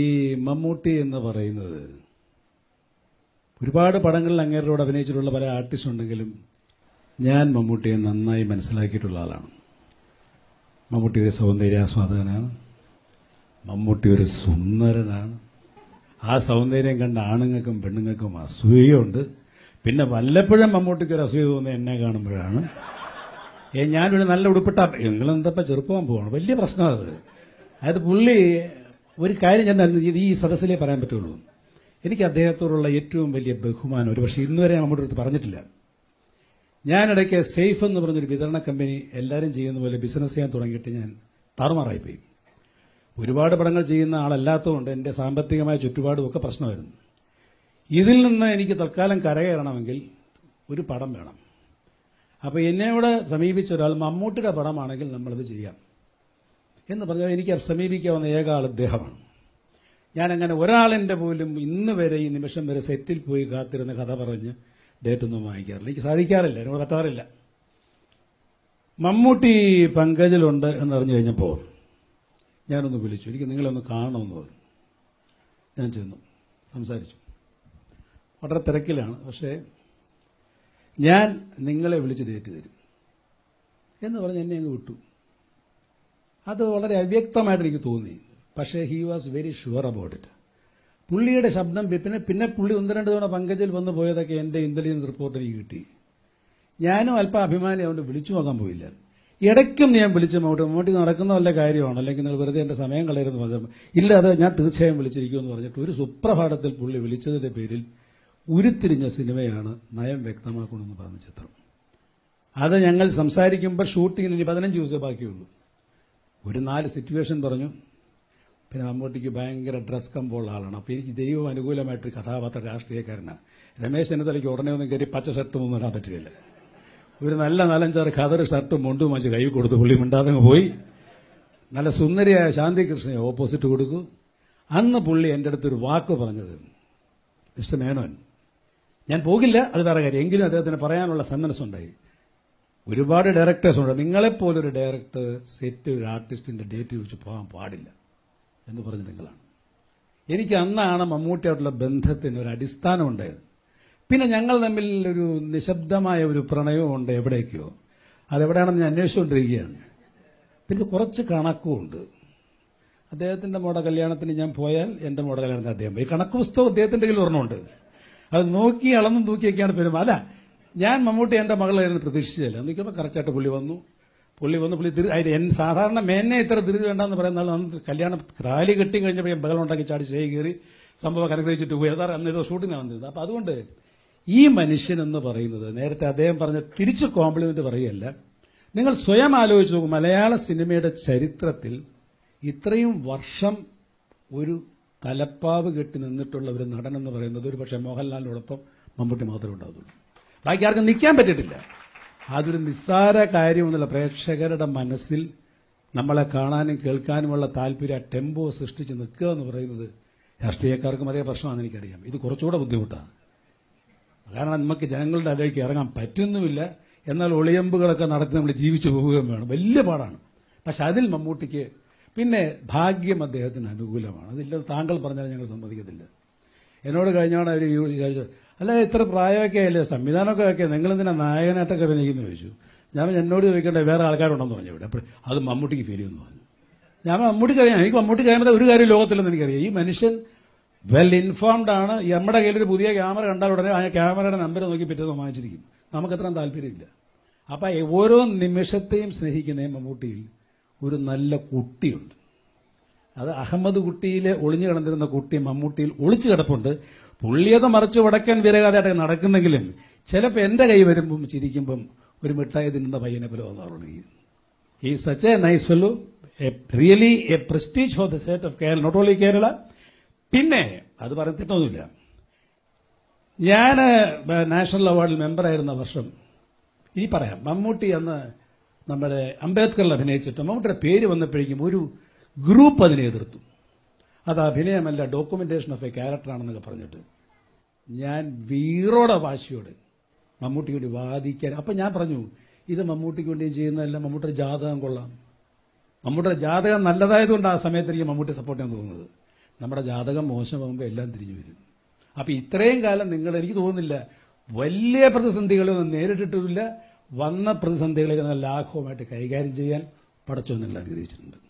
ഈ മമ്മൂട്ടി എന്ന് പറയുന്നത് ഒരുപാട് പടങ്ങളിൽ അങ്ങേരോട് അഭിനയിച്ചിട്ടുള്ള പല ആർട്ടിസ്റ്റ് ഉണ്ടെങ്കിലും ഞാൻ മമ്മൂട്ടിയെ നന്നായി മനസ്സിലാക്കിയിട്ടുള്ള ആളാണ് മമ്മൂട്ടിയുടെ സൗന്ദര്യാസ്വാദകനാണ് മമ്മൂട്ടി ഒരു സുന്ദരനാണ് ആ സൗന്ദര്യം കണ്ട ആണുങ്ങൾക്കും പെണ്ണുങ്ങൾക്കും അസൂയുണ്ട് പിന്നെ വല്ലപ്പോഴും മമ്മൂട്ടിക്ക് ഒരു അസൂയ തോന്നുന്നത് എന്നെ കാണുമ്പോഴാണ് ഏ ഞാനൊരു നല്ല ഉടുപ്പിട്ട നിങ്ങളെന്തപ്പോൾ ചെറുപ്പം പോകണം വലിയ പ്രശ്നമാണ് അത് പുള്ളി ഒരു കാര്യം ഞാൻ ഈ സദസ്സിലേ പറയാൻ പറ്റുള്ളൂ എനിക്ക് അദ്ദേഹത്തോടുള്ള ഏറ്റവും വലിയ ബഹുമാനം ഒരു പക്ഷേ വരെ നമ്മുടെ അടുത്ത് പറഞ്ഞിട്ടില്ല ഞാനിടയ്ക്ക് സേഫ് എന്ന് പറഞ്ഞൊരു വിതരണ കമ്പനി എല്ലാവരും ചെയ്യുന്ന പോലെ ബിസിനസ് ചെയ്യാൻ തുടങ്ങിയിട്ട് ഞാൻ താറുമാറായിപ്പോയി ഒരുപാട് പടങ്ങൾ ചെയ്യുന്ന ആളല്ലാത്തതുകൊണ്ട് എൻ്റെ സാമ്പത്തികമായ ചുറ്റുപാടും ഒക്കെ പ്രശ്നമായിരുന്നു ഇതിൽ നിന്ന് എനിക്ക് തൽക്കാലം കരകയറണമെങ്കിൽ ഒരു പടം വേണം അപ്പോൾ എന്നെ കൂടെ സമീപിച്ച ഒരാൾ മമ്മൂട്ടിയുടെ പടമാണെങ്കിൽ നമ്മളത് ചെയ്യാം എന്ന് പറഞ്ഞാൽ എനിക്ക് സമീപിക്കാവുന്ന ഏക ആൾ അദ്ദേഹമാണ് ഞാനങ്ങനെ ഒരാളിൻ്റെ പോലും ഇന്ന് വരെ ഈ നിമിഷം വരെ സെറ്റിൽ പോയി കാത്തിരുന്ന കഥ പറഞ്ഞ് ഡേറ്റൊന്നും വാങ്ങിക്കാറില്ല എനിക്ക് സാധിക്കാറില്ല എന്നോട് പറ്റാറില്ല മമ്മൂട്ടി പങ്കജിലുണ്ട് എന്നറിഞ്ഞു കഴിഞ്ഞപ്പോൾ ഞാനൊന്ന് വിളിച്ചു എനിക്ക് നിങ്ങളെ ഒന്ന് കാണണമെന്ന് പറഞ്ഞു ഞാൻ ചെന്നു സംസാരിച്ചു വളരെ തിരക്കിലാണ് പക്ഷേ ഞാൻ നിങ്ങളെ വിളിച്ച് ഡേറ്റ് തരും എന്ന് പറഞ്ഞ് എന്നെ അങ്ങ് വിട്ടു അത് വളരെ അവ്യക്തമായിട്ട് എനിക്ക് തോന്നി പക്ഷേ he was very sure about it പുള്ളിയുടെ ശബ്ദം പിന്നെ പിന്നെ പുള്ളി ഒന്ന് രണ്ട് തവണ പങ്കജിൽ വന്ന് പോയതൊക്കെ എൻ്റെ ഇൻ്റലിജൻസ് റിപ്പോർട്ട് എനിക്ക് കിട്ടി ഞാനും അല്പം അഭിമാനി അവൻ്റെ വിളിച്ചു നോക്കാൻ പോയില്ല ഇടയ്ക്കും ഞാൻ വിളിച്ച് മോട്ടി മോട്ടി നടക്കുന്ന വല്ല കാര്യമാണ് അല്ലെങ്കിൽ നിങ്ങൾ വെറുതെ എൻ്റെ സമയം കളയരുന്ന് പറഞ്ഞു ഇല്ല അത് ഞാൻ തീർച്ചയായും വിളിച്ചിരിക്കുമെന്ന് പറഞ്ഞിട്ട് ഒരു സുപ്രഭാതത്തിൽ പുള്ളി വിളിച്ചതിൻ്റെ പേരിൽ ഉരുത്തിരിഞ്ഞ സിനിമയാണ് നയം വ്യക്തമാക്കണമെന്ന് പറഞ്ഞ ചിത്രം അത് ഞങ്ങൾ സംസാരിക്കുമ്പോൾ ഷൂട്ടിങ്ങിന് ഇനി പതിനഞ്ച് ദിവസമേ ബാക്കിയുള്ളൂ ഒരു നാല് സിറ്റുവേഷൻ പറഞ്ഞു പിന്നെ മമ്മൂട്ടിക്ക് ഭയങ്കര ഡ്രസ് കമ്പോളുള്ള ആളാണ് അപ്പോൾ എനിക്ക് ദൈവം അനുകൂലമായിട്ടൊരു കഥാപാത്ര രാഷ്ട്രീയക്കാരനാണ് രമേശ് ചെന്നിത്തലയ്ക്ക് ഉടനെ ഒന്നും കയറി പച്ച ഒന്നും ഇടാൻ പറ്റില്ല ഒരു നല്ല നാലഞ്ചാറ് കതർ ഷർട്ടും മുണ്ടും മഞ്ച് കൈ കൊടുത്ത് പുള്ളി മിണ്ടാതങ്ങ് പോയി നല്ല സുന്ദരിയായ ശാന്തി കൃഷ്ണയെ ഓപ്പോസിറ്റ് കൊടുക്കും അന്ന് പുള്ളി എൻ്റെ അടുത്തൊരു ഒരു വാക്ക് പറഞ്ഞത് മിസ്റ്റർ മേനോൻ ഞാൻ പോകില്ല അത് വേറെ കാര്യം എങ്കിലും അദ്ദേഹത്തിന് പറയാനുള്ള സന്മനസ്സുണ്ടായി ഒരുപാട് ഡയറക്ടേഴ്സ് ഉണ്ട് നിങ്ങളെപ്പോലൊരു ഡയറക്ടർ സെറ്റ് ഒരു ആർട്ടിസ്റ്റിന്റെ ഡേറ്റ് ചോദിച്ച് പോകാൻ പാടില്ല എന്ന് പറഞ്ഞ് നിങ്ങളാണ് എനിക്ക് അന്നാണ് മമ്മൂട്ടിയായിട്ടുള്ള ബന്ധത്തിന് ഒരു അടിസ്ഥാനം ഉണ്ടായത് പിന്നെ ഞങ്ങൾ തമ്മിൽ ഒരു നിശബ്ദമായ ഒരു പ്രണയവും ഉണ്ട് എവിടേക്കോ അതെവിടെയാണെന്ന് ഞാൻ അന്വേഷിച്ചുകൊണ്ടിരിക്കുകയാണ് പിന്നെ കുറച്ച് കണക്കുമുണ്ട് അദ്ദേഹത്തിന്റെ മോടെ കല്യാണത്തിന് ഞാൻ പോയാൽ എൻ്റെ മോടെ കല്യാണത്തിന് അദ്ദേഹം ഈ കണക്ക് പുസ്തകം അദ്ദേഹത്തിൻ്റെ കയ്യിൽ ഉണ്ട് അത് നോക്കി അളന്നും നോക്കിയൊക്കെയാണ് പെരുമാ അല്ല ഞാൻ മമ്മൂട്ടി എൻ്റെ മകളായിരുന്നു പ്രതീക്ഷിച്ചില്ല നിൽക്കുമ്പോൾ കറക്റ്റായിട്ട് പുള്ളി വന്നു പുള്ളി വന്നു പുള്ളി തിരി എൻ സാധാരണ മേന്നെ ഇത്ര തിരിച്ച് വേണ്ടെന്ന് പറയുന്ന അന്ന് കല്യാണം റാലി കെട്ടി കഴിഞ്ഞപ്പോൾ ഞാൻ ബഹളമുണ്ടാക്കി ചാടി ചെയ് കയറി സംഭവം കരകരച്ചിട്ട് പോയി അതാ അന്ന് ഏതോ ഷൂട്ടിനാണ് വന്നിരുന്നത് അപ്പോൾ അതുകൊണ്ട് ഈ മനുഷ്യൻ എന്ന് പറയുന്നത് നേരത്തെ അദ്ദേഹം പറഞ്ഞ തിരിച്ച് കോംപ്ലിമെന്റ് പറയുകയല്ല നിങ്ങൾ സ്വയം ആലോചിച്ച് നോക്കും മലയാള സിനിമയുടെ ചരിത്രത്തിൽ ഇത്രയും വർഷം ഒരു തലപ്പാവ് കെട്ടി നിന്നിട്ടുള്ള ഒരു നടൻ എന്ന് പറയുന്നത് ഒരു പക്ഷേ മോഹൻലാലിനോടൊപ്പം മമ്മൂട്ടി മാത്രമേ ഉണ്ടാവുള്ളൂ ബാക്കി ആർക്കും നിൽക്കാൻ പറ്റിയിട്ടില്ല അതൊരു നിസ്സാര കാര്യമൊന്നുമില്ല പ്രേക്ഷകരുടെ മനസ്സിൽ നമ്മളെ കാണാനും കേൾക്കാനുമുള്ള താല്പര്യം ടെമ്പോ സൃഷ്ടിച്ച് നിൽക്കുക എന്ന് പറയുന്നത് രാഷ്ട്രീയക്കാർക്കും അതേ പ്രശ്നമാണെന്ന് എനിക്കറിയാം ഇത് കുറച്ചുകൂടെ ബുദ്ധിമുട്ടാണ് കാരണം നമുക്ക് ജനങ്ങളുടെ ഇടയ്ക്ക് ഇറങ്ങാൻ പറ്റുന്നുമില്ല എന്നാൽ ഒളിയമ്പുകളൊക്കെ നടത്തി നമ്മൾ ജീവിച്ചു പോവുകയും വേണം വലിയ പാടാണ് പക്ഷെ അതിൽ മമ്മൂട്ടിക്ക് പിന്നെ ഭാഗ്യം അദ്ദേഹത്തിന് അനുകൂലമാണ് അതില്ലാതെ താങ്കൾ പറഞ്ഞാൽ ഞങ്ങൾ സമ്മതിക്കത്തില്ല എന്നോട് കഴിഞ്ഞാണ് അവർ കഴിച്ചത് അല്ല ഇത്ര പ്രായമൊക്കെ അല്ലേ സംവിധാനമൊക്കെ ഒക്കെ നിങ്ങൾ എന്തിനാ നായകനായിട്ടൊക്കെ അഭിനയിക്കുന്നു ചോദിച്ചു ഞാൻ എന്നോട് ചോദിക്കേണ്ട വേറെ ആൾക്കാരുണ്ടെന്ന് പറഞ്ഞു ഇവിടെ അത് മമ്മൂട്ടിക്ക് ഫീൽ ചെയ്യുന്നു പറഞ്ഞു ഞാൻ മമ്മൂട്ടിക്ക് അറിയാം എനിക്ക് മമ്മൂട്ടി കഴിയുമ്പോൾ ഒരു കാര്യം ലോകത്തില്ലെന്ന് എനിക്കറിയാം ഈ മനുഷ്യൻ വെൽ ഇൻഫോംഡ് ആണ് നമ്മുടെ കയ്യിൽ ഒരു പുതിയ ക്യാമറ കണ്ടാൽ ഉടനെ ആ ക്യാമറയുടെ നമ്പർ നോക്കി പിറ്റേന്ന് വാങ്ങിച്ചിരിക്കും നമുക്കത്രയും താല്പര്യമില്ല അപ്പം ഓരോ നിമിഷത്തെയും സ്നേഹിക്കുന്ന മമ്മൂട്ടിയിൽ ഒരു നല്ല കുട്ടിയുണ്ട് അത് അഹമ്മദ് കുട്ടിയിലെ ഒളിഞ്ഞു കിടന്നിരുന്ന കുട്ടി മമ്മൂട്ടിയിൽ ഒളിച്ചു കിടപ്പുണ്ട് പുള്ളിയത് മറച്ചു വടക്കൻ വിരകാതായിട്ട് നടക്കുന്നെങ്കിലും ചിലപ്പോൾ എൻ്റെ കൈ വരുമ്പം ചിരിക്കുമ്പം ഒരു മിഠായി തിന്നുന്ന പയ്യനെ പോലെ വന്നാറുണ്ട് ഈ such a nice fellow a really a prestige for the state of Kerala not only Kerala പിന്നെ അത് പറഞ്ഞിട്ടൊന്നുമില്ല ഞാൻ നാഷണൽ അവാർഡിൽ മെമ്പറായിരുന്ന വർഷം ഈ പറയാം മമ്മൂട്ടി അന്ന് നമ്മുടെ അംബേദ്കറിൽ അഭിനയിച്ചിട്ട് മമ്മൂട്ടിയുടെ പേര് വന്നപ്പോഴേക്കും ഒരു ഗ്രൂപ്പ് അതിനെ എതിർത്തു അത് അഭിനയമല്ല ഡോക്യുമെന്റേഷൻ ഓഫ് എ ക്യാരക്ടറാണെന്നൊക്കെ പറഞ്ഞിട്ട് ഞാൻ വീറോടെ വാശിയോട് മമ്മൂട്ടിക്ക് വേണ്ടി വാദിക്കാൻ അപ്പം ഞാൻ പറഞ്ഞു ഇത് മമ്മൂട്ടിക്ക് വേണ്ടിയും ചെയ്യുന്നതല്ല മമ്മൂട്ടിയുടെ ജാതകം കൊള്ളാം മമ്മൂട്ടിയുടെ ജാതകം നല്ലതായതുകൊണ്ട് ആ സമയത്ത് എനിക്ക് മമ്മൂട്ടി സപ്പോർട്ട് ചെയ്യാൻ തോന്നുന്നത് നമ്മുടെ ജാതകം മോശമാകുമ്പോൾ എല്ലാം തിരിഞ്ഞു വരും അപ്പം ഇത്രയും കാലം നിങ്ങൾ എനിക്ക് തോന്നുന്നില്ല വലിയ പ്രതിസന്ധികളൊന്നും നേരിട്ടിട്ടില്ല വന്ന പ്രതിസന്ധികളൊക്കെ നല്ല ലാഘവമായിട്ട് കൈകാര്യം ചെയ്യാൻ പടച്ചോ എന്നുള്ള അനുഗ്രഹിച്ചിട്ടുണ്ട്